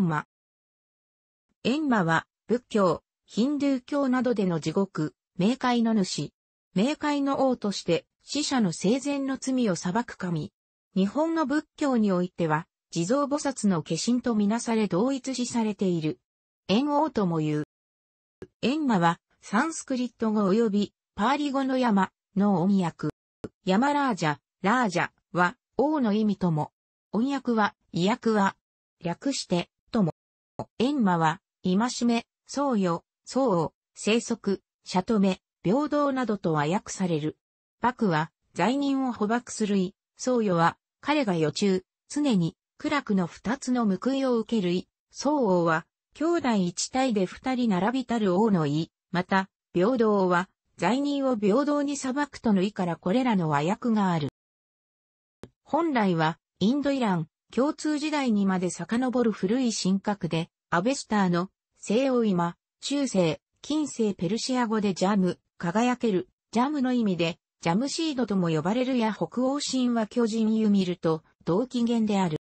閻魔。閻魔は、仏教、ヒンドゥー教などでの地獄、冥界の主。冥界の王として、死者の生前の罪を裁く神。日本の仏教においては、地蔵菩薩の化身とみなされ同一視されている。縁王とも言う。閻魔は、サンスクリット語及び、パーリ語の山、の音訳。山ラージャ、ラージャは、王の意味とも。音訳は、意訳は、略して、とも、閻魔は、戒め、僧よ、僧を、生息、社止め、平等などとは訳される。幕は、罪人を捕獲する意、僧よは、彼が予中、常に、苦楽の二つの報いを受ける意、僧王は、兄弟一体で二人並びたる王の意、また、平等は、罪人を平等に裁くとの意からこれらの和訳がある。本来は、インドイラン、共通時代にまで遡る古い神格で、アベスターの、西欧今、中世、近世ペルシア語でジャム、輝ける、ジャムの意味で、ジャムシードとも呼ばれるや北欧神話巨人ユミルと同期源である。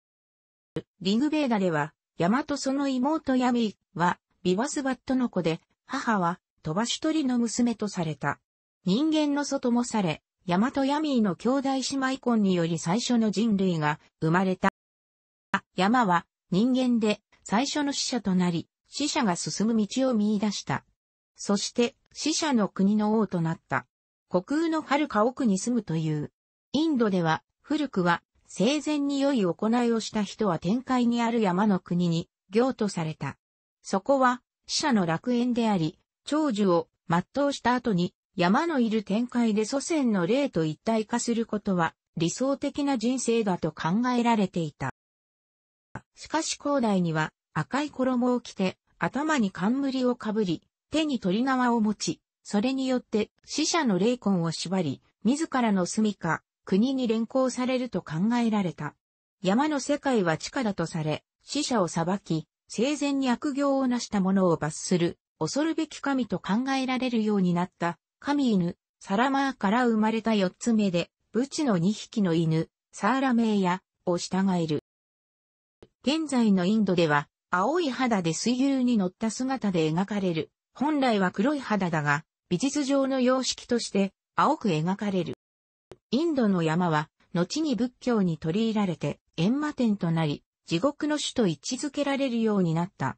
リグベーダでは、ヤマとその妹ヤミーは、ビワスバットの子で、母は、飛ばし鳥の娘とされた。人間の外もされ、ヤマとヤミーの兄弟姉妹婚により最初の人類が生まれた。山は人間で最初の死者となり、死者が進む道を見出した。そして死者の国の王となった。虚空の遥か奥に住むという。インドでは古くは生前に良い行いをした人は天界にある山の国に行とされた。そこは死者の楽園であり、長寿を全うした後に山のいる天界で祖先の霊と一体化することは理想的な人生だと考えられていた。しかし高台には赤い衣を着て、頭に冠をかぶり、手に鳥縄を持ち、それによって死者の霊魂を縛り、自らの住処、国に連行されると考えられた。山の世界は地下だとされ、死者を裁き、生前に悪行を成した者を罰する、恐るべき神と考えられるようになった、神犬、サラマーから生まれた四つ目で、ブチの二匹の犬、サーラメイヤを従える。現在のインドでは、青い肌で水牛に乗った姿で描かれる。本来は黒い肌だが、美術上の様式として青く描かれる。インドの山は、後に仏教に取り入られて、閻魔天となり、地獄の種と位置づけられるようになった。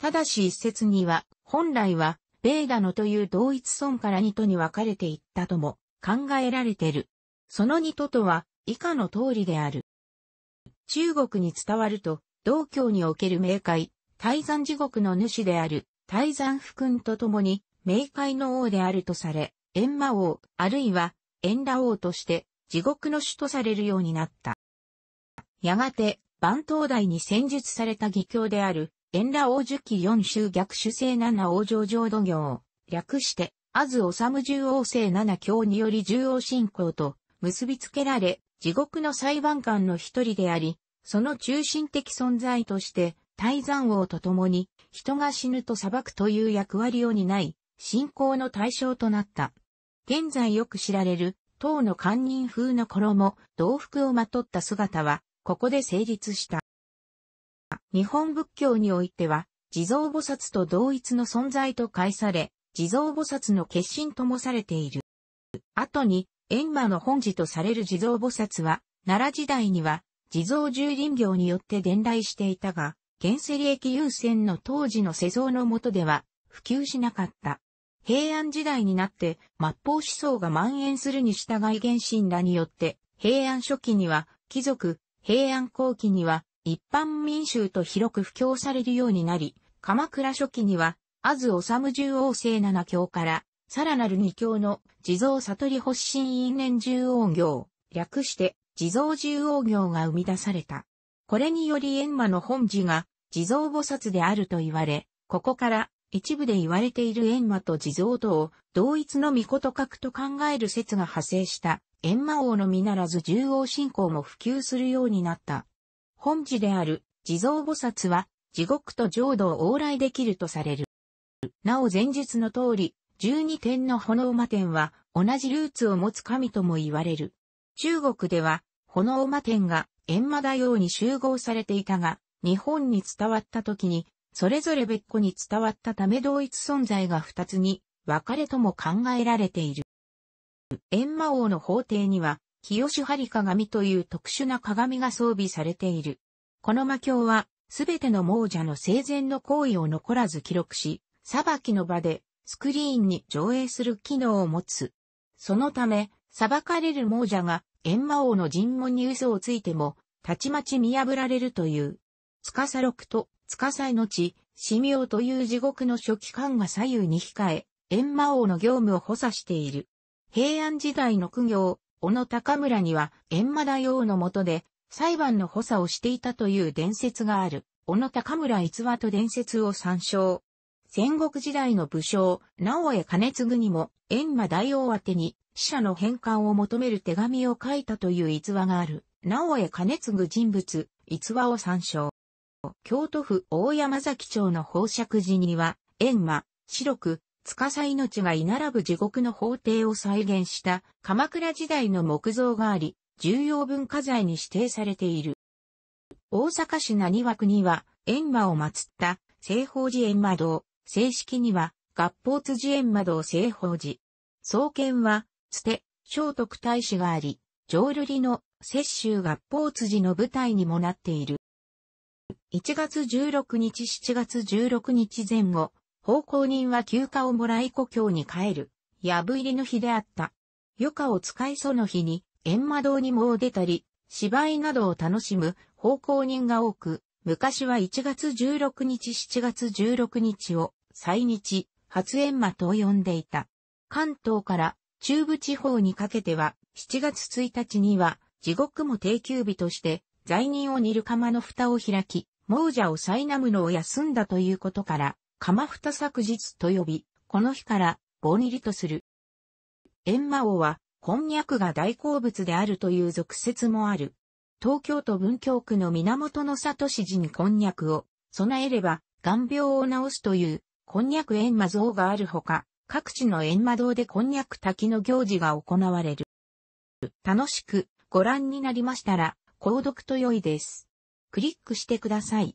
ただし一説には、本来は、ベーダのという同一村から二都に分かれていったとも考えられている。その二都とは以下の通りである。中国に伝わると、道教における冥界、大山地獄の主である、大山福君と共に、冥界の王であるとされ、閻魔王、あるいは、閻羅王として、地獄の主とされるようになった。やがて、万灯台に戦術された義教である、閻羅王樹記四州逆主制七王上浄土行、略して、安ず治十王制七教により十王信仰と結びつけられ、地獄の裁判官の一人であり、その中心的存在として、大山王と共に、人が死ぬと裁くという役割を担い、信仰の対象となった。現在よく知られる、唐の官人風の衣、道服をまとった姿は、ここで成立した。日本仏教においては、地蔵菩薩と同一の存在と解され、地蔵菩薩の決心ともされている。後に、閻魔の本寺とされる地蔵菩薩は、奈良時代には、地蔵重林業によって伝来していたが、原生利益優先の当時の世相の下では、普及しなかった。平安時代になって、末法思想が蔓延するに従い原神らによって、平安初期には、貴族、平安後期には、一般民衆と広く布教されるようになり、鎌倉初期には、安ず治十王星七教から、さらなる二教の地蔵悟り発信因縁十王行、略して地蔵十王行が生み出された。これにより閻魔の本寺が地蔵菩薩であると言われ、ここから一部で言われている閻魔と地蔵とを同一の御事格と考える説が派生した閻魔王のみならず十王信仰も普及するようになった。本寺である地蔵菩薩は地獄と浄土を往来できるとされる。なお前述の通り、十二点の炎馬天は同じルーツを持つ神とも言われる。中国では炎馬天が閻魔大王に集合されていたが、日本に伝わった時に、それぞれ別個に伝わったため同一存在が二つに分かれとも考えられている。閻魔王の法廷には、清志張鏡という特殊な鏡が装備されている。この魔境は、すべての亡者の生前の行為を残らず記録し、裁きの場でスクリーンに上映する機能を持つ。そのため、裁かれる亡者が閻魔王の尋問に嘘をついても、たちまち見破られるという。司六と、司の地、死妙という地獄の初期間が左右に控え、閻魔王の業務を補佐している。平安時代の苦行、小野高村には閻魔大王の下で裁判の補佐をしていたという伝説がある。小野高村逸話と伝説を参照。戦国時代の武将、直江兼次にも、閻魔大王宛てに、死者の返還を求める手紙を書いたという逸話がある、直江兼次人物、逸話を参照。京都府大山崎町の宝石寺には、閻魔、白く、司命が居並ぶ地獄の法廷を再現した鎌倉時代の木造があり、重要文化財に指定されている。大阪市何区には、閻魔を祀った、西方寺閻魔堂、正式には、合法辻縁窓を正法寺。創建は、つて、聖徳太子があり、浄瑠璃の雪州合法辻の舞台にもなっている。1月16日7月16日前後、奉公人は休暇をもらい故郷に帰る、やぶ入りの日であった。余暇を使いその日に、閻魔堂にも出たり、芝居などを楽しむ奉公人が多く、昔は1月16日7月16日を、祭日、初縁魔と呼んでいた。関東から中部地方にかけては、7月1日には、地獄も定休日として、罪人を煮る釜の蓋を開き、亡者を苛むのを休んだということから、釜蓋作日と呼び、この日から、棒煮りとする。閻魔王は、こんにゃくが大好物であるという俗説もある。東京都文京区の源の里市寺にこんにゃくを備えれば、眼病を治すという、こんにゃく閻魔像があるほか、各地の閻魔堂でこんにゃく滝の行事が行われる。楽しくご覧になりましたら、購読と良いです。クリックしてください。